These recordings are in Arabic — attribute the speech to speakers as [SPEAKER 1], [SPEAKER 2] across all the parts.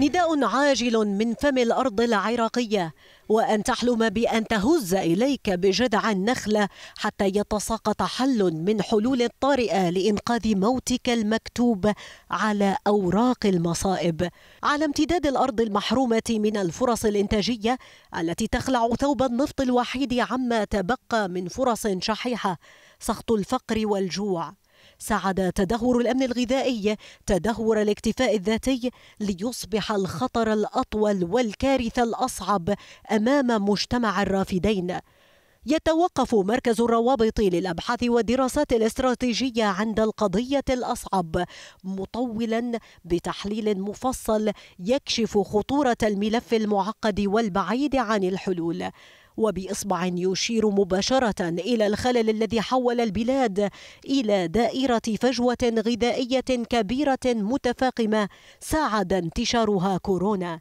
[SPEAKER 1] نداء عاجل من فم الأرض العراقية وأن تحلم بأن تهز إليك بجذع النخلة حتى يتساقط حل من حلول طارئة لإنقاذ موتك المكتوب على أوراق المصائب على امتداد الأرض المحرومة من الفرص الإنتاجية التي تخلع ثوب النفط الوحيد عما تبقى من فرص شحيحة سخط الفقر والجوع ساعد تدهور الأمن الغذائي تدهور الاكتفاء الذاتي ليصبح الخطر الأطول والكارثة الأصعب أمام مجتمع الرافدين يتوقف مركز الروابط للابحاث والدراسات الاستراتيجيه عند القضيه الاصعب مطولا بتحليل مفصل يكشف خطوره الملف المعقد والبعيد عن الحلول وبإصبع يشير مباشرة إلى الخلل الذي حول البلاد إلى دائرة فجوة غذائية كبيرة متفاقمة ساعد انتشارها كورونا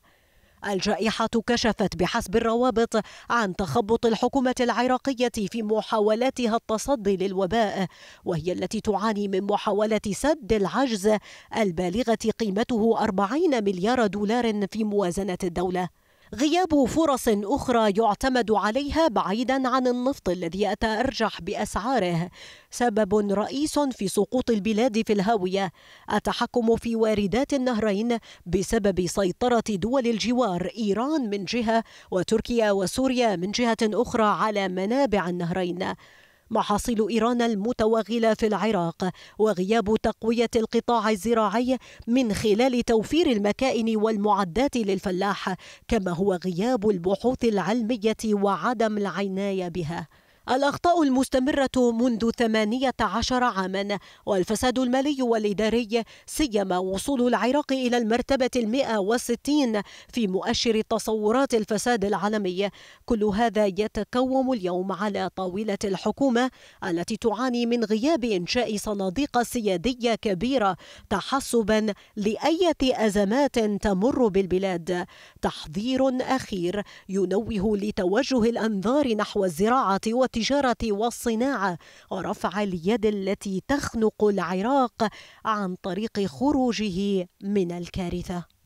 [SPEAKER 1] الجائحة كشفت بحسب الروابط عن تخبط الحكومة العراقية في محاولاتها التصدي للوباء وهي التي تعاني من محاولة سد العجز البالغة قيمته 40 مليار دولار في موازنة الدولة غياب فرص أخرى يعتمد عليها بعيدا عن النفط الذي يتأرجح بأسعاره سبب رئيس في سقوط البلاد في الهاوية التحكم في واردات النهرين بسبب سيطرة دول الجوار إيران من جهة وتركيا وسوريا من جهة أخرى على منابع النهرين محاصيل إيران المتوغلة في العراق وغياب تقوية القطاع الزراعي من خلال توفير المكائن والمعدات للفلاح كما هو غياب البحوث العلمية وعدم العناية بها الأخطاء المستمرة منذ 18 عاما والفساد المالي والإداري سيما وصول العراق إلى المرتبة المئة وستين في مؤشر تصورات الفساد العالمي كل هذا يتكوم اليوم على طاولة الحكومة التي تعاني من غياب إنشاء صناديق سيادية كبيرة تحسبا لأية أزمات تمر بالبلاد تحذير أخير ينوه لتوجه الأنظار نحو الزراعة والتجارة التجارة والصناعة ورفع اليد التي تخنق العراق عن طريق خروجه من الكارثة